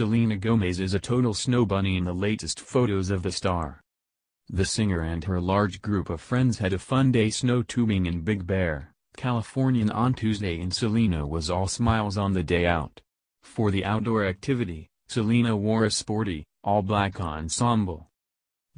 Selena Gomez is a total snow bunny in the latest photos of the star. The singer and her large group of friends had a fun day snow tubing in Big Bear, California on Tuesday and Selena was all smiles on the day out. For the outdoor activity, Selena wore a sporty, all-black ensemble.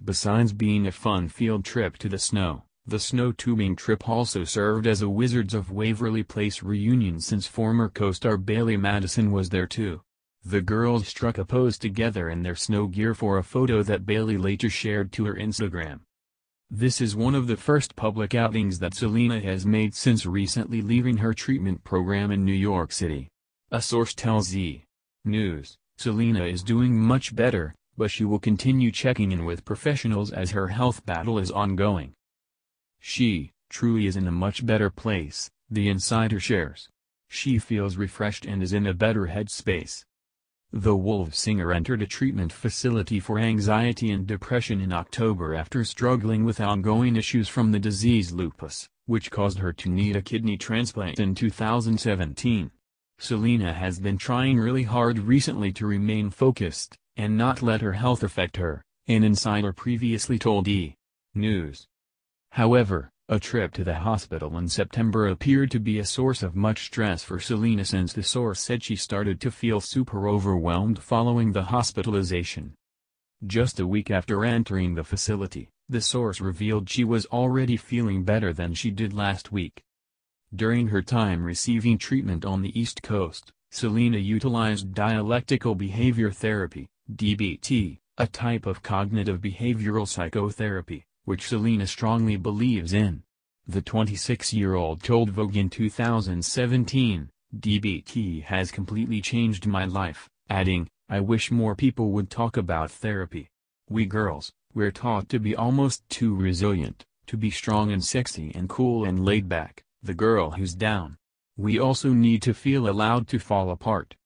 Besides being a fun field trip to the snow, the snow tubing trip also served as a Wizards of Waverly Place reunion since former co-star Bailey Madison was there too. The girls struck a pose together in their snow gear for a photo that Bailey later shared to her Instagram. This is one of the first public outings that Selena has made since recently leaving her treatment program in New York City. A source tells E! News, Selena is doing much better, but she will continue checking in with professionals as her health battle is ongoing. She, truly is in a much better place, the insider shares. She feels refreshed and is in a better headspace. The Wolf singer entered a treatment facility for anxiety and depression in October after struggling with ongoing issues from the disease lupus, which caused her to need a kidney transplant in 2017. Selena has been trying really hard recently to remain focused, and not let her health affect her, an insider previously told E! News. However, a trip to the hospital in September appeared to be a source of much stress for Selena since the source said she started to feel super overwhelmed following the hospitalization. Just a week after entering the facility, the source revealed she was already feeling better than she did last week. During her time receiving treatment on the East Coast, Selena utilized dialectical behavior therapy, DBT, a type of cognitive behavioral psychotherapy which Selena strongly believes in. The 26-year-old told Vogue in 2017, DBT has completely changed my life, adding, I wish more people would talk about therapy. We girls, we're taught to be almost too resilient, to be strong and sexy and cool and laid back, the girl who's down. We also need to feel allowed to fall apart.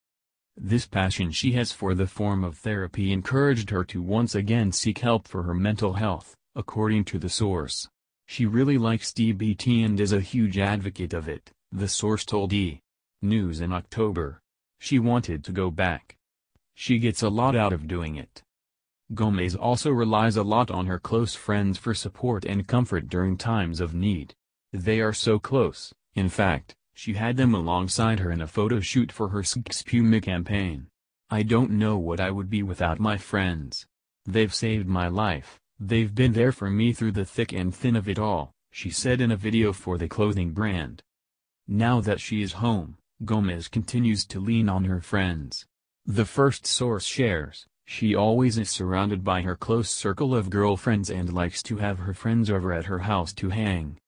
This passion she has for the form of therapy encouraged her to once again seek help for her mental health, according to the source. She really likes DBT and is a huge advocate of it, the source told E! News in October. She wanted to go back. She gets a lot out of doing it. Gomez also relies a lot on her close friends for support and comfort during times of need. They are so close, in fact, she had them alongside her in a photo shoot for her Skxpuma campaign. I don't know what I would be without my friends. They've saved my life. They've been there for me through the thick and thin of it all, she said in a video for the clothing brand. Now that she is home, Gomez continues to lean on her friends. The first source shares, she always is surrounded by her close circle of girlfriends and likes to have her friends over at her house to hang.